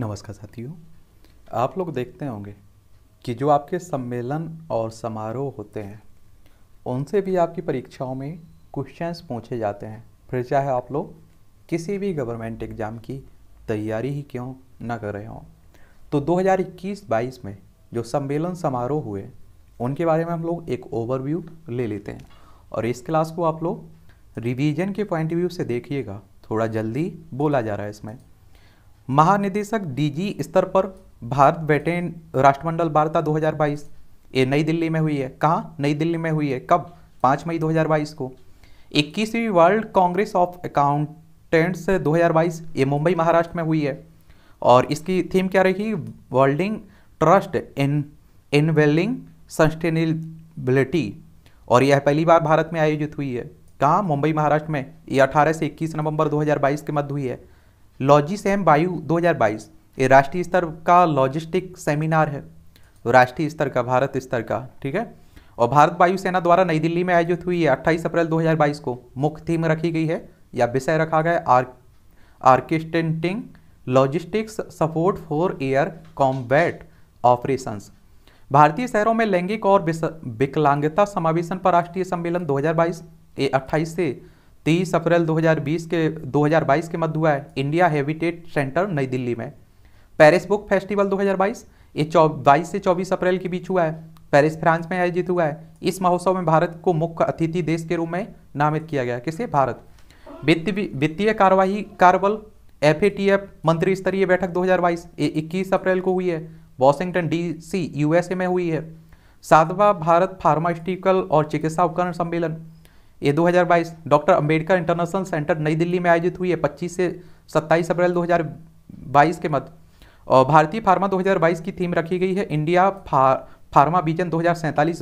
नमस्कार साथियों आप लोग देखते होंगे कि जो आपके सम्मेलन और समारोह होते हैं उनसे भी आपकी परीक्षाओं में क्वेश्चंस पूछे जाते हैं फिर चाहे आप लोग किसी भी गवर्नमेंट एग्ज़ाम की तैयारी ही क्यों ना कर रहे हों तो 2021-22 में जो सम्मेलन समारोह हुए उनके बारे में हम लोग एक ओवरव्यू ले लेते हैं और इस क्लास को आप लोग रिवीजन के पॉइंट व्यू से देखिएगा थोड़ा जल्दी बोला जा रहा है इसमें महानिदेशक डीजी स्तर पर भारत ब्रिटेन राष्ट्रमंडल वार्ता 2022 ये नई दिल्ली में हुई है कहाँ नई दिल्ली में हुई है कब 5 मई 2022 को 21वीं वर्ल्ड कांग्रेस ऑफ अकाउंटेंट्स 2022 ये मुंबई महाराष्ट्र में हुई है और इसकी थीम क्या रही वर्ल्डिंग ट्रस्ट इन इनवेलिंग सस्टेनेबिलिटी और यह पहली बार भारत में आयोजित हुई है कहाँ मुंबई महाराष्ट्र में ये 18 से 21 नवंबर 2022 के मध्य हुई है लॉजिसैम वायु 2022 ये राष्ट्रीय स्तर का लॉजिस्टिक सेमिनार है तो राष्ट्रीय स्तर का भारत स्तर का ठीक है और भारत वायुसेना द्वारा नई दिल्ली में आयोजित हुई है अट्ठाईस अप्रैल 2022 को मुख्य थीम रखी गई है या विषय रखा गया आर orchestrating logistics support for air combat operations भारतीय शहरों में लैंगिक और विकलांगता समावेशन पर राष्ट्रीय सम्मेलन 2022 ए 28 से तेईस अप्रैल 2020 के 2022 के मध्य हुआ है इंडिया हैबिटेट सेंटर नई दिल्ली में पेरिस बुक फेस्टिवल 2022 ये बाईस से 24 अप्रैल के बीच हुआ है पेरिस फ्रांस में आयोजित हुआ है इस महोत्सव में भारत को मुख्य अतिथि देश के रूप में नामित किया गया किसे भारत वित्तीय कार्यवाही कार्यबल एफ मंत्री स्तरीय बैठक दो ये इक्कीस अप्रैल को हुई है वॉशिंगटन डी यूएसए में हुई है सातवा भारत फार्मास्यूटिकल और चिकित्सा उपकरण सम्मेलन ये 2022 डॉक्टर अंबेडकर इंटरनेशनल सेंटर नई दिल्ली में आयोजित हुई है 25 से 27 अप्रैल 2022 के मध्य और भारतीय फार्मा 2022 की थीम रखी गई है इंडिया फा, फार्मा विजन दो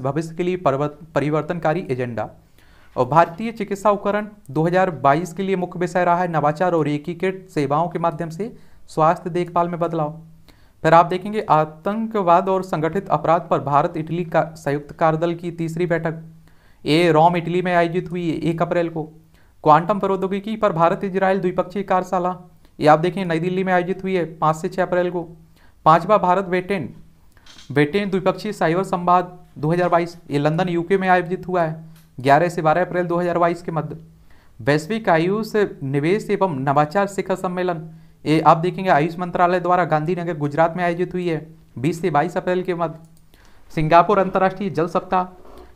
भविष्य के लिए परिवर्तनकारी एजेंडा और भारतीय चिकित्सा उपकरण 2022 के लिए मुख्य विषय रहा है नवाचार और एकीकृत सेवाओं के माध्यम से स्वास्थ्य देखभाल में बदलाव फिर आप देखेंगे आतंकवाद और संगठित अपराध पर भारत इटली का संयुक्त कार्यदल की तीसरी बैठक ये रोम इटली में आयोजित हुई एक अप्रैल को क्वांटम प्रौद्योगिकी पर भारत इजराइल द्विपक्षीय कार्यशाला ये आप देखें नई दिल्ली में आयोजित हुई है पाँच से छः अप्रैल को पाँचवा भारत ब्रिटेन ब्रिटेन द्विपक्षीय साइबर संवाद दो ये लंदन यूके में आयोजित हुआ है ग्यारह से बारह अप्रैल दो के मध्य वैश्विक आयुष निवेश एवं नवाचार शिखर सम्मेलन ये आप देखेंगे आयुष मंत्रालय द्वारा गांधीनगर गुजरात में आयोजित हुई है 20 से 22 अप्रैल के मध्य सिंगापुर अंतर्राष्ट्रीय जल सप्ताह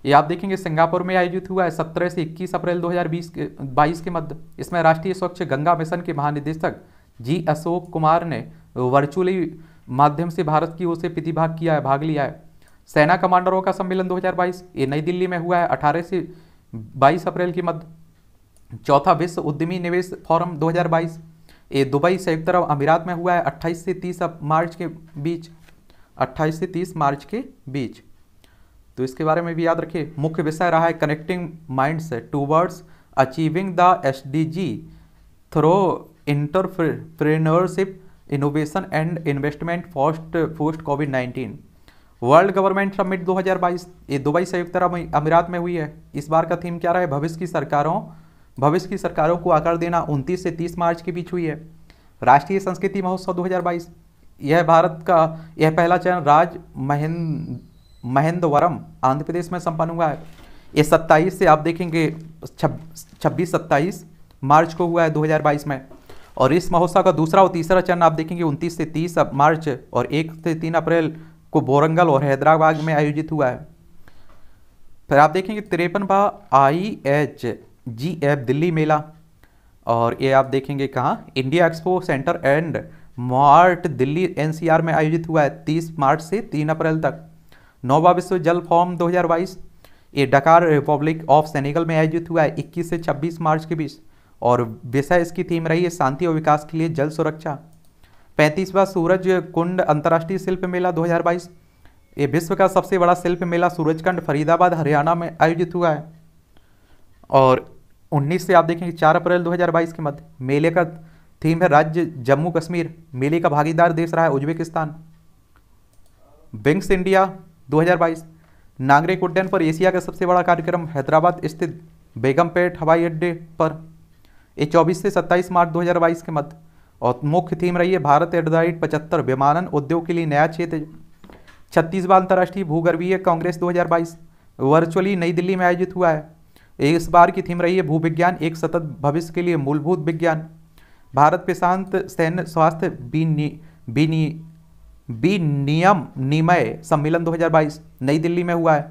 ये आप देखेंगे सिंगापुर में आयोजित हुआ है सत्रह से इक्कीस अप्रैल 2020 के बाईस के मध्य इसमें राष्ट्रीय स्वच्छ गंगा मिशन के महानिदेशक जी अशोक कुमार ने वर्चुअली माध्यम से भारत की ओर से प्रतिभाग किया है भाग लिया है सेना कमांडरों का सम्मेलन 2022 ये नई दिल्ली में हुआ है 18 से 22 अप्रैल के मध्य चौथा विश्व उद्यमी निवेश फोरम 2022 ये दुबई संयुक्त अरब अमीरात में हुआ है 28 से 30 मार्च के बीच 28 से 30 मार्च के बीच तो इसके बारे में भी याद रखिए मुख्य विषय रहा है कनेक्टिंग माइंड से towards achieving the S D G through entrepreneurship innovation and investment fast post COVID nineteen world government summit 2022 ये दुबई संयुक्त अरब अमीरात में हुई है इस बार का थीम क्या रहा है भविष्य की सरकारों भविष्य की सरकारों को आकार देना 29 से 30 मार्च के बीच हुई है राष्ट्रीय संस्कृति महोत्सव 2022 यह भारत का यह पहला चरण राज महेंद्र महेंद्रवरम आंध्र प्रदेश में संपन्न हुआ है ये सत्ताईस से आप देखेंगे छब्बीस सत्ताईस मार्च को हुआ है 2022 में और इस महोत्सव का दूसरा और तीसरा चरण आप देखेंगे 29 से 30 मार्च और 1 से 3 अप्रैल को बोरंगल और हैदराबाद में आयोजित हुआ है फिर आप देखेंगे तिरपन बा I H G F Delhi मेला और ये आप देखेंगे कहाँ India Expo Centre and Mart Delhi NCR में आयोजित हुआ है 30 मार्च से 3 अप्रैल तक नौवा विश्व जल फॉर्म 2022 ये डकार रिपब्लिक ऑफ सेनेगल में आयोजित हुआ है इक्कीस से 26 मार्च के बीच और विषय इसकी थीम रही है शांति और विकास के लिए जल सुरक्षा पैंतीसवा सूरज कुंड अंतर्राष्ट्रीय शिल्प मेला 2022 ये विश्व का सबसे बड़ा शिल्प मेला सूरजकंड फरीदाबाद हरियाणा में आयोजित हुआ है और उन्नीस से आप देखेंगे चार अप्रैल बाईस के मध्य मेले का थीम है राज्य जम्मू कश्मीर मेले का भागीदार देश रहा है उज्बेकिस्तान बिंग्स इंडिया 2022 नागरिक उड्डयन पर एशिया का सबसे बड़ा कार्यक्रम हैदराबाद स्थित बेगमपेट हवाई अड्डे पर ये 24 से 27 मार्च 2022 के मध्य और मुख्य थीम रही है भारत एट द रेट पचहत्तर विमानन उद्योग के लिए नया क्षेत्र छत्तीसवां अंतर्राष्ट्रीय भूगर्भीय कांग्रेस 2022 वर्चुअली नई दिल्ली में आयोजित हुआ है इस बार की थीम रही है भू विज्ञान एक सतत भविष्य के लिए मूलभूत विज्ञान भारत प्रशांत सैन्य स्वास्थ्य बीनी बीनी बी नियम निमय सम्मेलन 2022 नई दिल्ली में हुआ है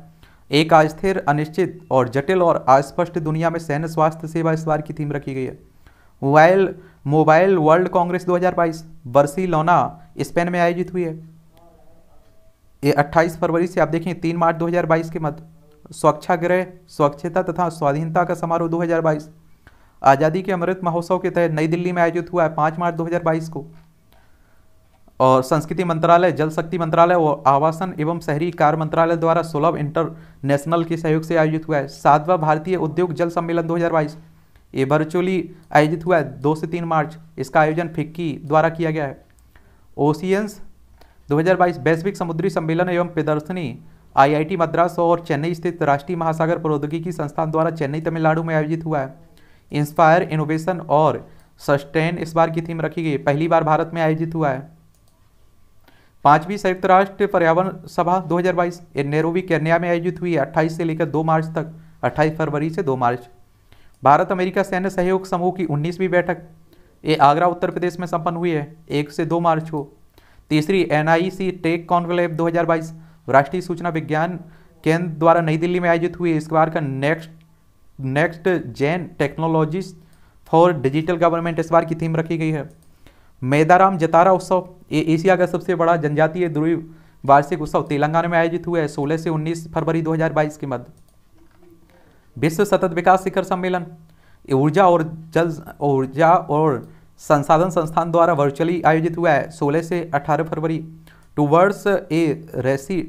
एक अस्थिर अनिश्चित और जटिल और अस्पष्ट दुनिया में सैन्य स्वास्थ्य सेवा इस बार की थीम रखी गई है वाइल Mobile World Congress 2022 Barcelona Spain में आयोजित हुई है ये 28 फरवरी से आप देखें 3 मार्च 2022 के मध्य स्वच्छाग्रह स्वच्छता तथा स्वाधीनता का समारोह 2022 आज़ादी के अमृत महोत्सव के तहत नई दिल्ली में आयोजित हुआ है पांच मार्च 2022 को और संस्कृति मंत्रालय जल शक्ति मंत्रालय और आवासन एवं शहरी कार्य मंत्रालय द्वारा सुलभ इंटरनेशनल के सहयोग से आयोजित हुआ है सातवा भारतीय उद्योग जल सम्मेलन 2022 ये वर्चुअली आयोजित हुआ है दो से तीन मार्च इसका आयोजन फिक्की द्वारा किया गया है ओशियंस 2022 वैश्विक समुद्री सम्मेलन एवं प्रदर्शनी आई मद्रास और चेन्नई स्थित राष्ट्रीय महासागर प्रौद्योगिकी संस्थान द्वारा चेन्नई तमिलनाडु में आयोजित हुआ है इंस्पायर इनोवेशन और सस्टेन इस बार की थीम रखी गई पहली बार भारत में आयोजित हुआ है पांचवी संयुक्त राष्ट्र पर्यावरण सभा 2022 बाईस नेरोवी केन्या में आयोजित हुई है 28 से लेकर 2 मार्च तक 28 फरवरी से 2 मार्च भारत अमेरिका सैन्य सहयोग समूह की 19वीं बैठक ये आगरा उत्तर प्रदेश में संपन्न हुई है एक से दो मार्च को तीसरी एन टेक कॉन्क्लेव 2022 राष्ट्रीय सूचना विज्ञान केंद्र द्वारा नई दिल्ली में आयोजित हुई इस बार का next next gen technologies for digital government इस बार की थीम रखी गई है मेदाराम जतारा उत्सव एशिया का सबसे बड़ा जनजातीय ध्रुवी वार्षिक उत्सव तेलंगाना में आयोजित हुआ है सोलह से उन्नीस फरवरी दो के मध्य विश्व सतत विकास शिखर सम्मेलन ऊर्जा और जल ऊर्जा और संसाधन संस्थान द्वारा वर्चुअली आयोजित हुआ है 16 से 18 फरवरी towards a 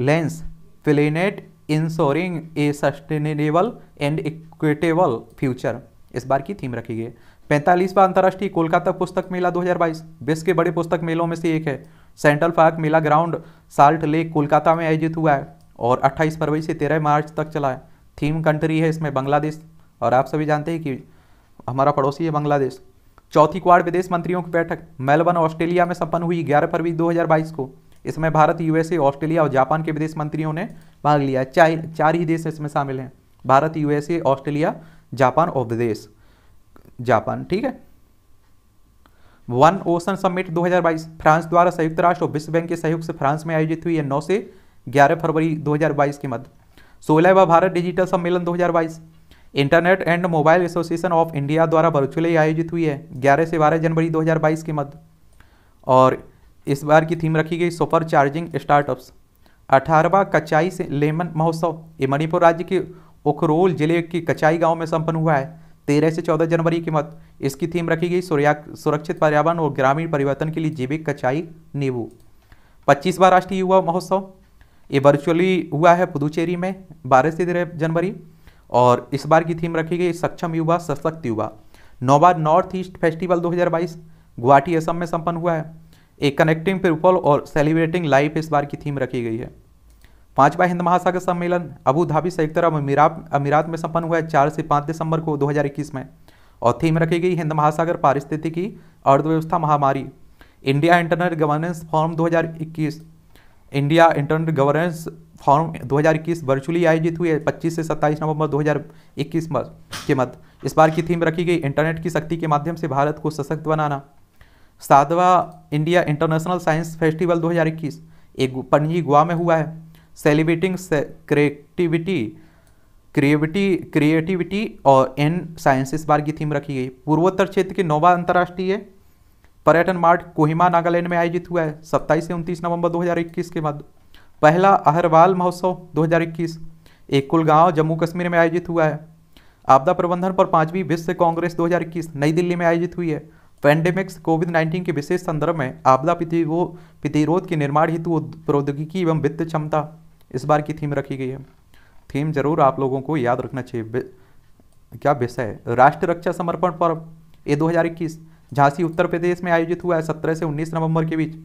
resilient planet ensuring a sustainable and equitable future इस बार की थीम रखी गई पैंतालीसवा अंतर्राष्ट्रीय कोलकाता पुस्तक मेला 2022 विश्व के बड़े पुस्तक मेलों में से एक है Central Park Mela Ground Salt Lake Kolkata में आयोजित हुआ है और 28 फरवरी से 13 मार्च तक चला है थीम कंट्री है इसमें बांग्लादेश और आप सभी जानते हैं कि हमारा पड़ोसी है बांग्लादेश चौथी क्वार विदेश मंत्रियों की बैठक मेलबर्न ऑस्ट्रेलिया में संपन्न हुई ग्यारह फरवरी दो को इसमें भारत यूएसए ऑस्ट्रेलिया और जापान के विदेश मंत्रियों ने भाग लिया चार चार ही देश इसमें शामिल हैं भारत यूएसए ऑस्ट्रेलिया जापान और विदेश जापान ठीक है वन ओशन समिट 2022 फ्रांस द्वारा संयुक्त राष्ट्र और विश्व बैंक के सहयोग से फ्रांस में आयोजित हुई है नौ से ग्यारह फरवरी 2022 के मध्य सोलहवा भारत डिजिटल सम्मेलन 2022 Internet and Mobile Association of India द्वारा वर्चुअली आयोजित हुई है ग्यारह से बारह जनवरी 2022 के मध्य और इस बार की थीम रखी गई सुपर चार्जिंग स्टार्टअप्स अठारहवा कचाई से लेमन महोत्सव ये मणिपुर राज्य के उखरोल जिले के कचाई गाँव में संपन्न हुआ है तेरह से चौदह जनवरी की मत इसकी थीम रखी गई सुरक्षित पर्यावरण और ग्रामीण परिवर्तन के लिए जीविक कचाई नींबू बार राष्ट्रीय युवा महोत्सव ये वर्चुअली हुआ है पुदुचेरी में बारह से तेरह जनवरी और इस बार की थीम रखी गई सक्षम युवा सशक्त युवा नौवा North East festival 2022 Guwahati Assam में संपन्न हुआ है एक कनेक्टिंग पीपल और सेलिब्रेटिंग लाइफ इस बार की थीम रखी गई है पांचवा हिंद महासागर सम्मेलन अबू धाबी संयुक्त अरब अमीरात में संपन्न हुआ है चार से पाँच दिसंबर को 2021 में और थीम रखी गई हिंद महासागर पारिस्थितिकी अर्थव्यवस्था महामारी India Internet Governance Forum 2021 India Internet Governance Forum 2021 virtually आयोजित हुई है पच्चीस से सत्ताईस नवंबर 2021 के मध्य इस बार की थीम रखी गई इंटरनेट की शक्ति के माध्यम से भारत को सशक्त बनाना सातवा इंडिया इंटरनेशनल साइंस फेस्टिवल 2021 एक पनजी गोवा में हुआ है सेलिब्रेटिंग क्रिएटिविटी क्रिएविटी क्रिएटिविटी और एन इस बार की थीम रखी गई पूर्वोत्तर क्षेत्र के नौवा अंतर्राष्ट्रीय पर्यटन मार्ट कोहिमा नागालैंड में आयोजित हुआ है सत्ताईस से उनतीस नवंबर 2021 के बाद पहला अहरवाल महोत्सव 2021 गांव जम्मू कश्मीर में आयोजित हुआ है आपदा प्रबंधन पर पांचवी विश्व कांग्रेस 2021 नई दिल्ली में आयोजित हुई है पेंडेमिक्स कोविड नाइन्टीन के विशेष संदर्भ में आपदा प्रतिरोध के निर्माण हेतु प्रौद्योगिकी एवं वित्त क्षमता इस बार की थीम रखी गई है थीम जरूर आप लोगों को याद रखना चाहिए क्या विषय राष्ट्र रक्षा समर्पण पर्व ये 2021 झांसी उत्तर प्रदेश में आयोजित हुआ है सत्रह से उन्नीस नवम्बर के बीच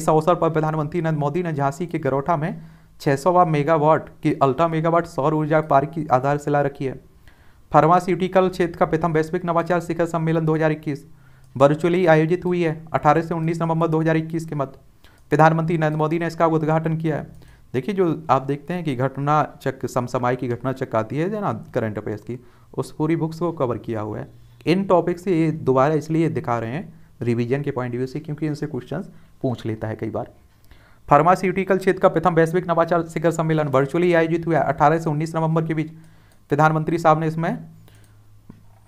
इस अवसर पर प्रधानमंत्री नरेंद्र मोदी ने झांसी के गरोठा में छः सौ मेगावाट की अल्ट्रा मेगावाट सौर ऊर्जा पार्क की आधारशिला रखी है फार्मास्यूटिकल क्षेत्र का प्रथम वैश्विक नवाचार शिखर सम्मेलन 2021 वर्चुअली आयोजित हुई है 18 से 19 नवंबर 2021 के मध्य प्रधानमंत्री नरेंद्र मोदी ने इसका उद्घाटन किया है देखिए जो आप देखते हैं कि घटना चक समसमाय की घटना चक आती है ना करंट अफेयर्स की उस पूरी बुक्स को कवर किया हुआ है इन टॉपिक्स से ये दोबारा इसलिए दिखा रहे हैं रिविजन के पॉइंट व्यू से क्योंकि इनसे क्वेश्चन पूछ लेता है कई बार फार्मास्यूटिकल क्षेत्र का प्रथम वैश्विक नवाचार शिखर सम्मेलन वर्चुअली आयोजित हुआ है अठारह से उन्नीस नवंबर के बीच प्रधानमंत्री साहब ने इसमें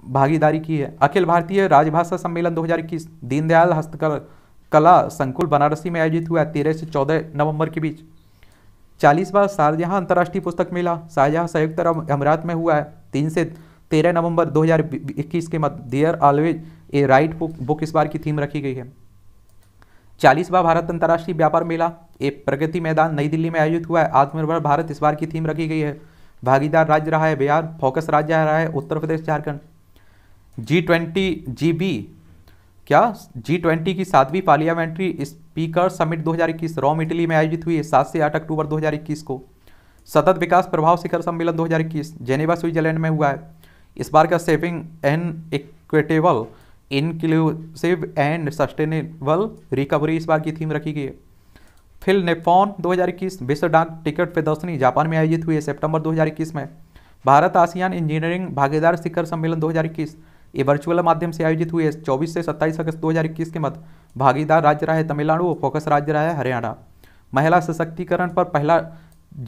भागीदारी की है अखिल भारतीय राजभाषा सम्मेलन 2021 दीनदयाल हस्तकला संकुल बनारसी में आयोजित हुआ तेरह से चौदह नवंबर के बीच चालीसवा शाहजहाँ अंतर्राष्ट्रीय पुस्तक मेला शाहजहाँ संयुक्त अरब अमीरात में हुआ है तीन से तेरह नवंबर 2021 के मध्य there always a right book book इस बार की थीम रखी गई है चालीसवा भारत अंतर्राष्ट्रीय व्यापार मेला ए प्रगति मैदान नई दिल्ली में आयोजित हुआ है आत्मनिर्भर भारत इस बार की थीम रखी गई है भागीदार राज्य रहा है बिहार फोकस राज्य रहा है Uttar Pradesh Jharkhand G twenty G बी क्या जी ट्वेंटी की सातवीं parliamentary speaker summit 2021 Rome Italy में आयोजित हुई है सात से आठ अक्टूबर 2021 को सतत विकास प्रभाव शिखर सम्मेलन 2021 जेनेवा स्विट्जरलैंड में हुआ है इस बार का saving an equitable inclusive and sustainable recovery इस बार की थीम रखी गई है फिल हज़ार 2021 विश्व डाक टिकट प्रदर्शनी जापान में आयोजित हुई है हज़ार इक्कीस में भारत आसियान इंजीनियरिंग भागीदार शिखर सम्मेलन इक्कीस ये वर्चुअल माध्यम से आयोजित हुए 24 से 27 अगस्त 2021 के मध्य भागीदार राज्य रहा है तमिलनाडु और फोकस राज्य रहा है हरियाणा महिला सशक्तिकरण पर पहला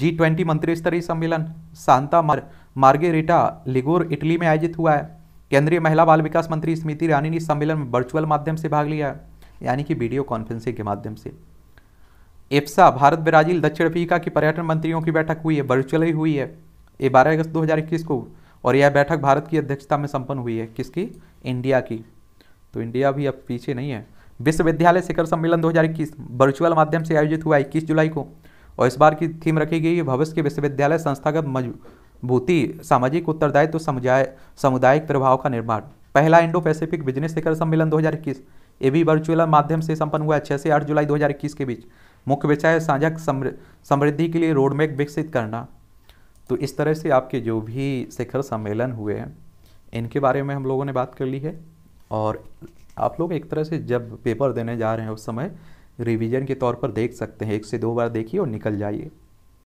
जी ट्वेंटी मंत्री स्तरीय सम्मेलन सांता मार, मार्गेरिटा लिगोर इटली में आयोजित हुआ है केंद्रीय महिला बाल विकास मंत्री स्मृति ईरानी ने इस सम्मेलन में वर्चुअल माध्यम से भाग लिया यानी कि वीडियो कॉन्फ्रेंसिंग के माध्यम से एप्सा भारत ब्राजील दक्षिण अफ्रीका की पर्यटन मंत्रियों की बैठक हुई है वर्चुअली हुई है ये बारह अगस्त दो को और यह बैठक भारत की अध्यक्षता में संपन्न हुई है किसकी इंडिया की तो इंडिया भी अब पीछे नहीं है विश्वविद्यालय शिखर सम्मेलन 2021 वर्चुअल माध्यम से आयोजित हुआ इक्कीस जुलाई को और इस बार की थीम रखी गई है भविष्य के विश्वविद्यालय संस्थागत मजबूती सामाजिक उत्तरदायित्व समुदाय सामुदायिक प्रभाव का निर्माण पहला इंडो पैसिफिक बिजनेस शिखर सम्मेलन दो ये भी वर्चुअल माध्यम से संपन्न हुआ छः से आठ जुलाई दो के बीच मुख्य विषय साझा समृद्धि के लिए रोडमैप विकसित करना तो इस तरह से आपके जो भी शिखर सम्मेलन हुए हैं इनके बारे में हम लोगों ने बात कर ली है और आप लोग एक तरह से जब पेपर देने जा रहे हैं उस समय रिवीजन के तौर पर देख सकते हैं एक से दो बार देखिए और निकल जाइए